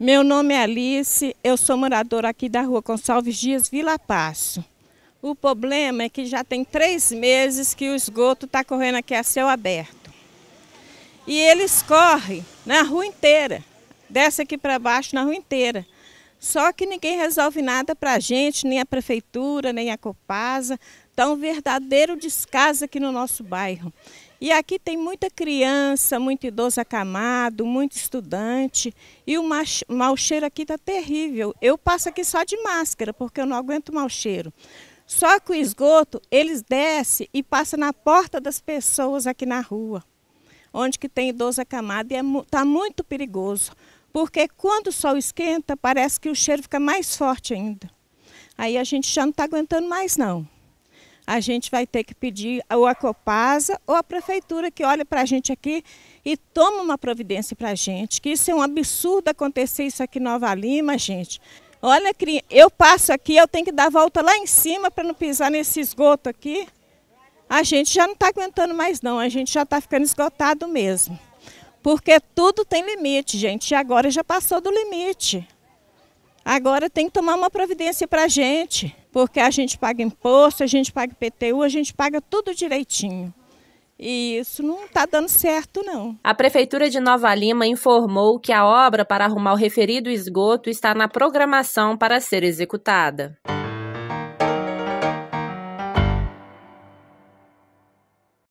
Meu nome é Alice, eu sou moradora aqui da rua Gonçalves Dias, Vila Passo. O problema é que já tem três meses que o esgoto está correndo aqui a céu aberto. E eles correm na rua inteira, desce aqui para baixo na rua inteira. Só que ninguém resolve nada para a gente, nem a prefeitura, nem a Copasa. Está um verdadeiro descaso aqui no nosso bairro. E aqui tem muita criança, muito idoso acamado, muito estudante. E o mau cheiro aqui está terrível. Eu passo aqui só de máscara, porque eu não aguento mau cheiro. Só que o esgoto, eles desce e passa na porta das pessoas aqui na rua, onde que tem idoso acamado e está é, tá muito perigoso. Porque quando o sol esquenta, parece que o cheiro fica mais forte ainda. Aí a gente já não está aguentando mais, não. A gente vai ter que pedir ou a Copasa ou a prefeitura que olha para a gente aqui e toma uma providência para a gente. Que isso é um absurdo acontecer isso aqui em Nova Lima, gente. Olha, eu passo aqui, eu tenho que dar volta lá em cima para não pisar nesse esgoto aqui. A gente já não está aguentando mais não, a gente já está ficando esgotado mesmo. Porque tudo tem limite, gente. E agora já passou do limite. Agora tem que tomar uma providência para a gente, porque a gente paga imposto, a gente paga IPTU, a gente paga tudo direitinho. E isso não está dando certo, não. A Prefeitura de Nova Lima informou que a obra para arrumar o referido esgoto está na programação para ser executada.